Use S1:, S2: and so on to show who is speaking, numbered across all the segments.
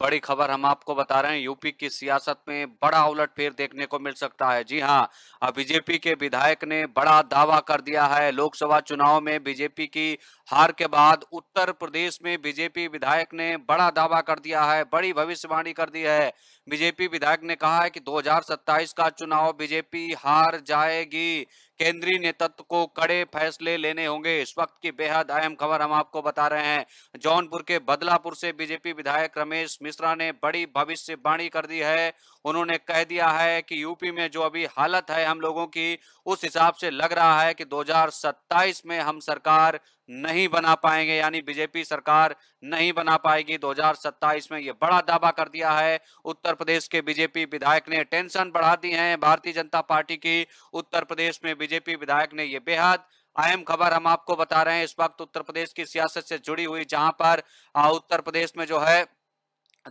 S1: बड़ी खबर हम आपको बता रहे हैं यूपी की सियासत में बड़ा उलट फेर देखने को मिल सकता है जी हाँ बीजेपी के विधायक ने बड़ा दावा कर दिया है लोकसभा चुनाव में बीजेपी की हार के बाद उत्तर प्रदेश में बीजेपी विधायक ने बड़ा दावा कर दिया है बड़ी भविष्यवाणी कर दी है बीजेपी विधायक ने कहा है कि दो का चुनाव बीजेपी हार जाएगी केंद्रीय नेतृत्व को कड़े फैसले लेने होंगे इस वक्त की बेहद अहम खबर हम आपको बता रहे हैं जौनपुर के बदलापुर से बीजेपी विधायक रमेश राजेश मिश्रा ने बड़ी भविष्यवाणी कर दी है उन्होंने कह दिया है कि यूपी में जो अभी हालत है हम लोगों की उस हिसाब से लग रहा है कि 2027 में हम सरकार नहीं बना पाएंगे यानी बीजेपी सरकार नहीं बना पाएगी 2027 में ये बड़ा दावा कर दिया है उत्तर प्रदेश के बीजेपी विधायक ने टेंशन बढ़ा दी है भारतीय जनता पार्टी की उत्तर प्रदेश में बीजेपी विधायक ने ये बेहद अहम खबर हम आपको बता रहे हैं इस वक्त उत्तर प्रदेश की सियासत से जुड़ी हुई जहां पर उत्तर प्रदेश में जो है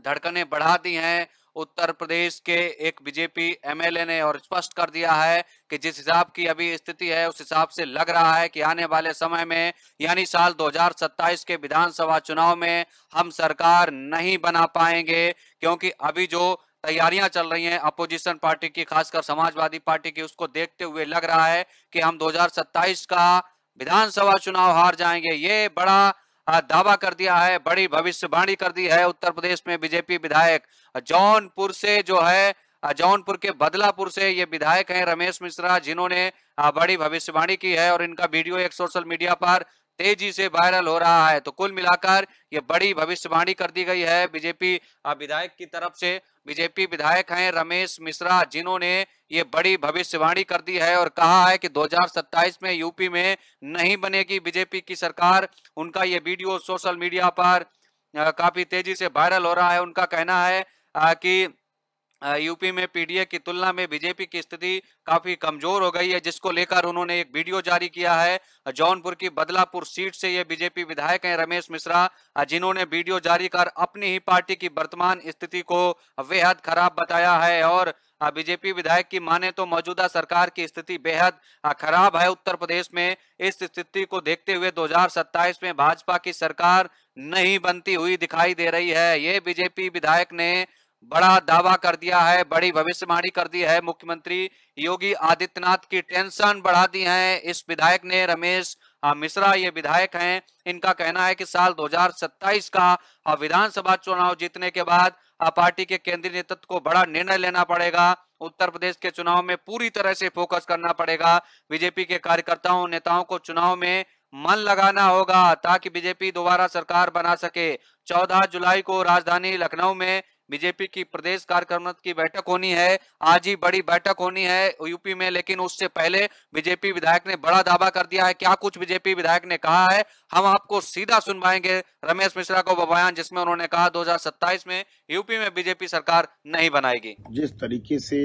S1: धड़कने बढ़ा दी हैं उत्तर प्रदेश के एक बीजेपी एमएलए ने और स्पष्ट कर दिया है कि जिस हिसाब की अभी स्थिति है उस हिसाब से लग रहा है कि आने वाले समय में यानी साल 2027 के विधानसभा चुनाव में हम सरकार नहीं बना पाएंगे क्योंकि अभी जो तैयारियां चल रही हैं अपोजिशन पार्टी की खासकर समाजवादी पार्टी की उसको देखते हुए लग रहा है कि हम दो का विधानसभा चुनाव हार जाएंगे ये बड़ा दावा कर दिया है बड़ी भविष्यवाणी कर दी है उत्तर प्रदेश में बीजेपी विधायक जौनपुर से जो है जौनपुर के बदलापुर से ये विधायक हैं रमेश मिश्रा जिन्होंने बड़ी भविष्यवाणी की है और इनका वीडियो एक सोशल मीडिया पर तेजी से वायरल हो रहा है तो कुल मिलाकर ये बड़ी भविष्यवाणी कर दी गई है बीजेपी विधायक की तरफ से बीजेपी विधायक हैं रमेश मिश्रा जिन्होंने ये बड़ी भविष्यवाणी कर दी है और कहा है कि 2027 में यूपी में नहीं बनेगी बीजेपी की सरकार उनका ये वीडियो सोशल मीडिया पर काफी तेजी से वायरल हो रहा है उनका कहना है कि यूपी में पीडीए की तुलना में बीजेपी की स्थिति काफी कमजोर हो गई है जिसको लेकर उन्होंने एक वीडियो जारी किया है जौनपुर की बदलापुर सीट से ये बीजेपी विधायक हैं रमेश मिश्रा जिन्होंने वीडियो जारी कर अपनी ही पार्टी की वर्तमान स्थिति को बेहद खराब बताया है और बीजेपी विधायक की माने तो मौजूदा सरकार की स्थिति बेहद खराब है उत्तर प्रदेश में इस स्थिति को देखते हुए दो में भाजपा की सरकार नहीं बनती हुई दिखाई दे रही है ये बीजेपी विधायक ने बड़ा दावा कर दिया है बड़ी भविष्यवाणी कर दी है मुख्यमंत्री योगी आदित्यनाथ की टेंशन बढ़ा दी है इस विधायक ने रमेश हाँ, मिश्रा ये विधायक हैं इनका कहना है कि साल 2027 का हाँ, विधानसभा चुनाव जीतने के बाद हाँ, पार्टी के केंद्रीय नेतृत्व को बड़ा निर्णय लेना पड़ेगा उत्तर प्रदेश के चुनाव में पूरी तरह से फोकस करना पड़ेगा बीजेपी के कार्यकर्ताओं नेताओं को चुनाव में मन लगाना होगा ताकि बीजेपी दोबारा सरकार बना सके 14 जुलाई को राजधानी लखनऊ में बीजेपी की प्रदेश कार्यक्रम की बैठक होनी है आज ही बड़ी बैठक होनी है यूपी में लेकिन उससे पहले बीजेपी विधायक ने बड़ा दावा कर दिया है क्या कुछ बीजेपी विधायक ने कहा है हम आपको सीधा सुनवाएंगे रमेश मिश्रा को बयान जिसमें उन्होंने कहा दो में यूपी में बीजेपी सरकार नहीं बनाएगी
S2: जिस तरीके से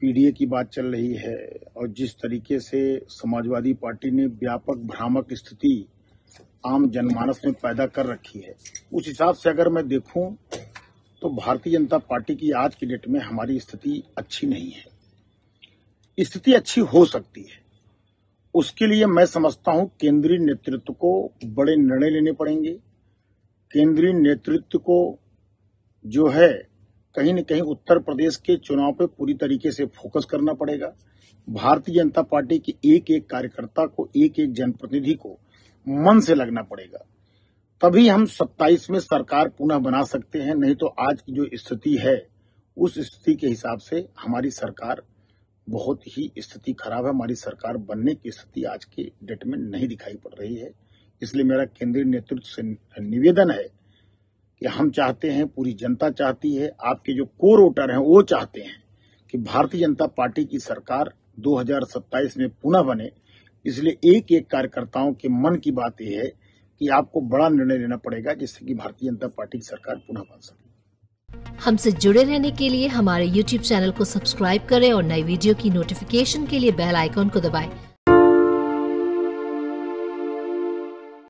S2: पीडीए की बात चल रही है और जिस तरीके से समाजवादी पार्टी ने व्यापक भ्रामक स्थिति आम जनमानस में पैदा कर रखी है उस हिसाब से अगर मैं देखूं तो भारतीय जनता पार्टी की आज की डेट में हमारी स्थिति अच्छी नहीं है स्थिति अच्छी हो सकती है उसके लिए मैं समझता हूं केंद्रीय नेतृत्व को बड़े निर्णय लेने पड़ेंगे केंद्रीय नेतृत्व को जो है कहीं न कहीं उत्तर प्रदेश के चुनाव पे पूरी तरीके से फोकस करना पड़ेगा भारतीय जनता पार्टी के एक एक कार्यकर्ता को एक एक जनप्रतिनिधि को मन से लगना पड़ेगा तभी हम 27 में सरकार पुनः बना सकते हैं नहीं तो आज की जो स्थिति है उस स्थिति के हिसाब से हमारी सरकार बहुत ही स्थिति खराब है हमारी सरकार बनने की स्थिति आज के डेट में नहीं दिखाई पड़ रही है इसलिए मेरा केंद्रीय नेतृत्व से निवेदन है कि हम चाहते हैं पूरी जनता चाहती है आपके जो कोर वोटर हैं वो चाहते हैं कि भारतीय जनता पार्टी की सरकार 2027 में पुनः बने इसलिए एक एक कार्यकर्ताओं के मन की बात यह है कि आपको बड़ा निर्णय लेना पड़ेगा जिससे कि भारतीय जनता पार्टी की सरकार पुनः बन सके
S1: हमसे जुड़े रहने के लिए हमारे YouTube चैनल को सब्सक्राइब करें और नई वीडियो
S2: की नोटिफिकेशन के लिए बेल आइकॉन को दबाएं।